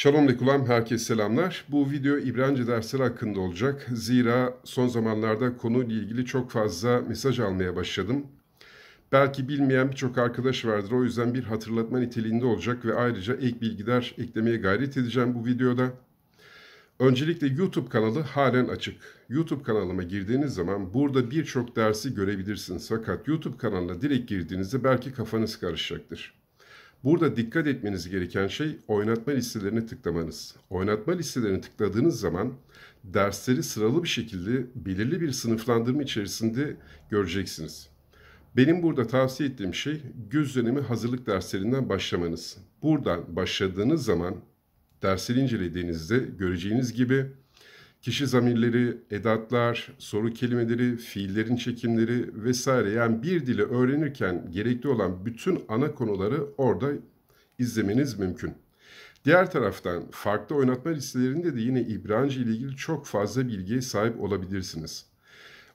Şalom Lekulam, herkese selamlar. Bu video İbranice dersleri hakkında olacak. Zira son zamanlarda konuyla ilgili çok fazla mesaj almaya başladım. Belki bilmeyen birçok arkadaş vardır. O yüzden bir hatırlatma niteliğinde olacak ve ayrıca ek bilgiler eklemeye gayret edeceğim bu videoda. Öncelikle YouTube kanalı halen açık. YouTube kanalıma girdiğiniz zaman burada birçok dersi görebilirsiniz. Fakat YouTube kanalına direkt girdiğinizde belki kafanız karışacaktır. Burada dikkat etmeniz gereken şey oynatma listelerini tıklamanız. Oynatma listelerini tıkladığınız zaman dersleri sıralı bir şekilde belirli bir sınıflandırma içerisinde göreceksiniz. Benim burada tavsiye ettiğim şey göz dönemi hazırlık derslerinden başlamanız. Buradan başladığınız zaman dersleri incelediğinizde göreceğiniz gibi kişi zamirleri, edatlar, soru kelimeleri, fiillerin çekimleri vesaire yani bir dili öğrenirken gerekli olan bütün ana konuları orada izlemeniz mümkün. Diğer taraftan farklı oynatma listelerinde de yine İbranice ile ilgili çok fazla bilgiye sahip olabilirsiniz.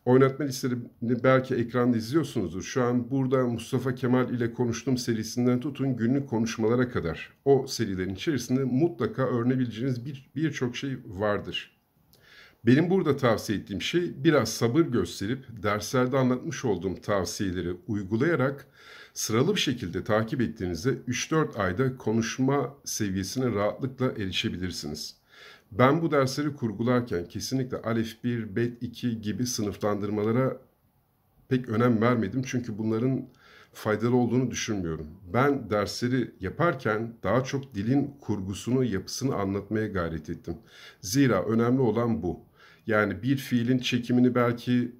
Oynatma listelerini belki ekranda izliyorsunuzdur. Şu an burada Mustafa Kemal ile konuştum serisinden tutun günlük konuşmalara kadar. O serilerin içerisinde mutlaka öğrenebileceğiniz birçok bir, bir şey vardır. Benim burada tavsiye ettiğim şey biraz sabır gösterip derslerde anlatmış olduğum tavsiyeleri uygulayarak sıralı bir şekilde takip ettiğinizde 3-4 ayda konuşma seviyesine rahatlıkla erişebilirsiniz. Ben bu dersleri kurgularken kesinlikle Alef 1, Bet 2 gibi sınıflandırmalara pek önem vermedim. Çünkü bunların faydalı olduğunu düşünmüyorum. Ben dersleri yaparken daha çok dilin kurgusunu, yapısını anlatmaya gayret ettim. Zira önemli olan bu. Yani bir fiilin çekimini belki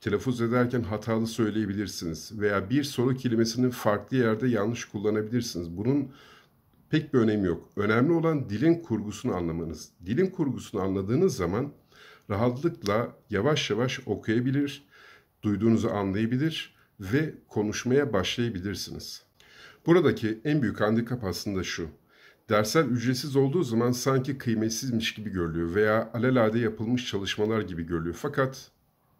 telaffuz ederken hatalı söyleyebilirsiniz veya bir soru kelimesinin farklı yerde yanlış kullanabilirsiniz. Bunun pek bir önemi yok. Önemli olan dilin kurgusunu anlamanız. Dilin kurgusunu anladığınız zaman rahatlıkla yavaş yavaş okuyabilir, duyduğunuzu anlayabilir ve konuşmaya başlayabilirsiniz. Buradaki en büyük handikap aslında şu. Dersler ücretsiz olduğu zaman sanki kıymetsizmiş gibi görülüyor veya alelade yapılmış çalışmalar gibi görülüyor. Fakat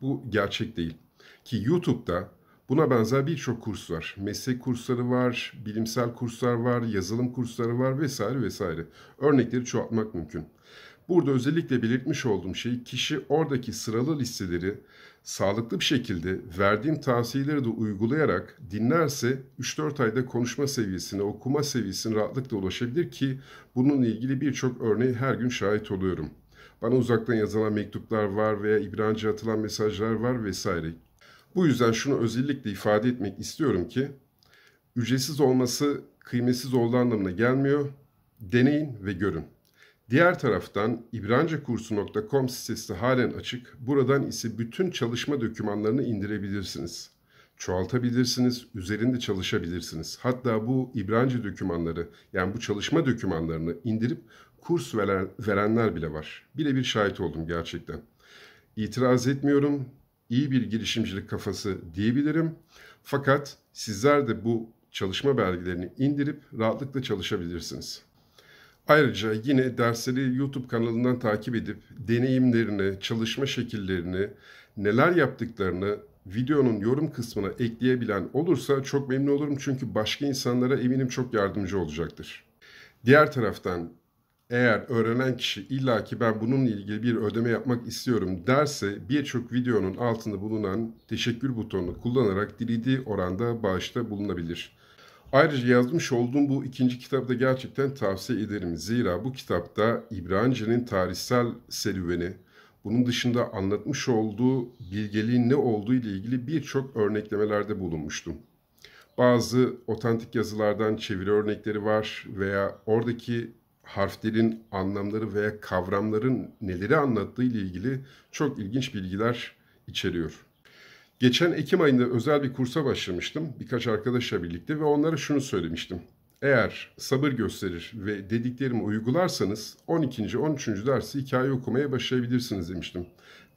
bu gerçek değil. Ki YouTube'da buna benzer birçok kurs var. Meslek kursları var, bilimsel kurslar var, yazılım kursları var vesaire vesaire. Örnekleri çoğaltmak mümkün. Burada özellikle belirtmiş olduğum şey kişi oradaki sıralı listeleri sağlıklı bir şekilde verdiğim tavsiyeleri de uygulayarak dinlerse 3-4 ayda konuşma seviyesine, okuma seviyesine rahatlıkla ulaşabilir ki bununla ilgili birçok örneği her gün şahit oluyorum. Bana uzaktan yazılan mektuplar var veya İbranice atılan mesajlar var vesaire. Bu yüzden şunu özellikle ifade etmek istiyorum ki ücretsiz olması kıymetsiz olduğu anlamına gelmiyor. Deneyin ve görün. Diğer taraftan ibrancakursu.com sitesi halen açık. Buradan ise bütün çalışma dokümanlarını indirebilirsiniz. Çoğaltabilirsiniz, üzerinde çalışabilirsiniz. Hatta bu İbranca dokümanları yani bu çalışma dokümanlarını indirip kurs veren, verenler bile var. Birebir şahit oldum gerçekten. İtiraz etmiyorum, iyi bir girişimcilik kafası diyebilirim. Fakat sizler de bu çalışma belgelerini indirip rahatlıkla çalışabilirsiniz. Ayrıca yine dersleri YouTube kanalından takip edip deneyimlerini, çalışma şekillerini, neler yaptıklarını videonun yorum kısmına ekleyebilen olursa çok memnun olurum. Çünkü başka insanlara eminim çok yardımcı olacaktır. Diğer taraftan eğer öğrenen kişi illa ki ben bununla ilgili bir ödeme yapmak istiyorum derse birçok videonun altında bulunan teşekkür butonunu kullanarak dilediği oranda bağışta bulunabilir. Ayrıca yazmış olduğum bu ikinci kitabı da gerçekten tavsiye ederim. Zira bu kitapta İbranice'nin tarihsel serüveni, bunun dışında anlatmış olduğu bilgeliğin ne olduğu ile ilgili birçok örneklemelerde bulunmuştum. Bazı otantik yazılardan çeviri örnekleri var veya oradaki harflerin anlamları veya kavramların neleri anlattığı ile ilgili çok ilginç bilgiler içeriyor. Geçen Ekim ayında özel bir kursa başlamıştım birkaç arkadaşla birlikte ve onlara şunu söylemiştim. Eğer sabır gösterir ve dediklerimi uygularsanız 12. 13. dersi hikaye okumaya başlayabilirsiniz demiştim.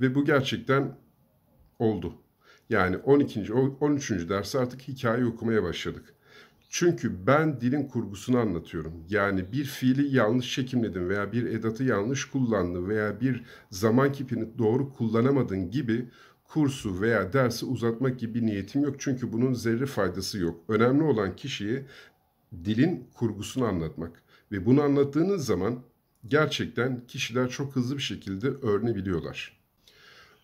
Ve bu gerçekten oldu. Yani 12. 13. dersi artık hikaye okumaya başladık. Çünkü ben dilin kurgusunu anlatıyorum. Yani bir fiili yanlış çekimledim veya bir edatı yanlış kullandın veya bir zaman kipini doğru kullanamadın gibi kursu veya dersi uzatmak gibi niyetim yok. Çünkü bunun zerre faydası yok. Önemli olan kişiye dilin kurgusunu anlatmak. Ve bunu anlattığınız zaman gerçekten kişiler çok hızlı bir şekilde öğrenebiliyorlar.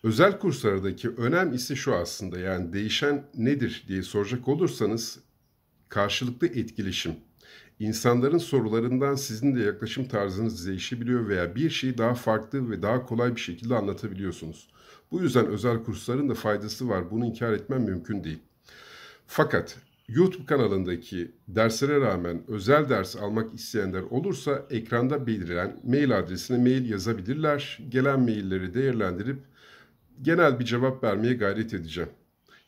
Özel kurslardaki önem ise şu aslında yani değişen nedir diye soracak olursanız karşılıklı etkileşim. İnsanların sorularından sizin de yaklaşım tarzınız değişebiliyor veya bir şeyi daha farklı ve daha kolay bir şekilde anlatabiliyorsunuz. Bu yüzden özel kursların da faydası var. Bunu inkar etmem mümkün değil. Fakat YouTube kanalındaki derslere rağmen özel ders almak isteyenler olursa ekranda belirlen mail adresine mail yazabilirler. Gelen mailleri değerlendirip genel bir cevap vermeye gayret edeceğim.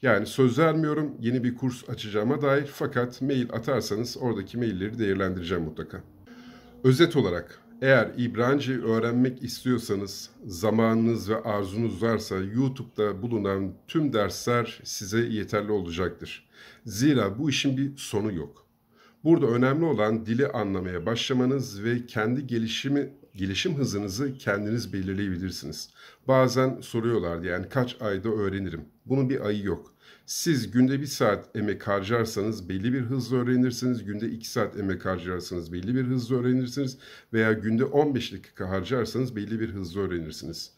Yani söz vermiyorum yeni bir kurs açacağıma dair fakat mail atarsanız oradaki mailleri değerlendireceğim mutlaka. Özet olarak eğer İbranice öğrenmek istiyorsanız, zamanınız ve arzunuz varsa YouTube'da bulunan tüm dersler size yeterli olacaktır. Zira bu işin bir sonu yok. Burada önemli olan dili anlamaya başlamanız ve kendi gelişimi gelişim hızınızı kendiniz belirleyebilirsiniz. Bazen soruyorlar yani kaç ayda öğrenirim? Bunun bir ayı yok. Siz günde bir saat emek harcarsanız belli bir hızla öğrenirsiniz. Günde iki saat emek harcarsanız belli bir hızla öğrenirsiniz. Veya günde 15 dakika harcarsanız belli bir hızla öğrenirsiniz.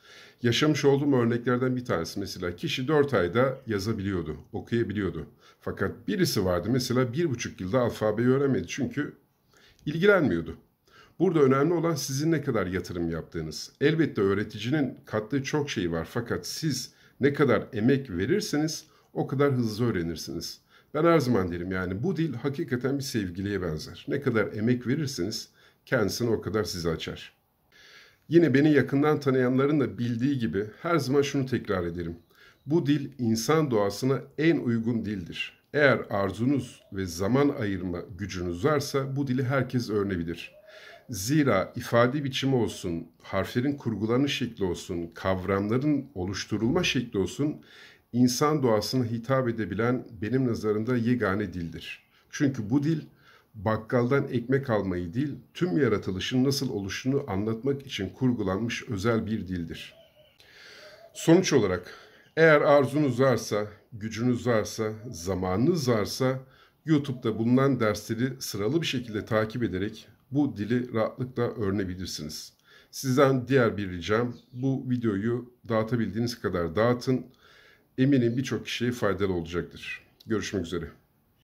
Yaşamış olduğum örneklerden bir tanesi mesela kişi 4 ayda yazabiliyordu, okuyabiliyordu. Fakat birisi vardı mesela 1,5 yılda alfabeyi öğrenmedi çünkü ilgilenmiyordu. Burada önemli olan sizin ne kadar yatırım yaptığınız. Elbette öğreticinin kattığı çok şey var fakat siz ne kadar emek verirseniz o kadar hızlı öğrenirsiniz. Ben her zaman derim yani bu dil hakikaten bir sevgiliye benzer. Ne kadar emek verirsiniz, kendisini o kadar size açar. Yine beni yakından tanıyanların da bildiği gibi her zaman şunu tekrar ederim. Bu dil insan doğasına en uygun dildir. Eğer arzunuz ve zaman ayırma gücünüz varsa bu dili herkes öğrenebilir. Zira ifade biçimi olsun, harflerin kurgulanış şekli olsun, kavramların oluşturulma şekli olsun insan doğasına hitap edebilen benim nazarımda yegane dildir. Çünkü bu dil bakkaldan ekmek almayı değil, tüm yaratılışın nasıl oluşunu anlatmak için kurgulanmış özel bir dildir. Sonuç olarak eğer arzunuz varsa, gücünüz varsa, zamanınız varsa YouTube'da bulunan dersleri sıralı bir şekilde takip ederek bu dili rahatlıkla öğrenebilirsiniz. Sizden diğer bir ricam bu videoyu dağıtabildiğiniz kadar dağıtın eminim birçok kişiye faydalı olacaktır. Görüşmek üzere.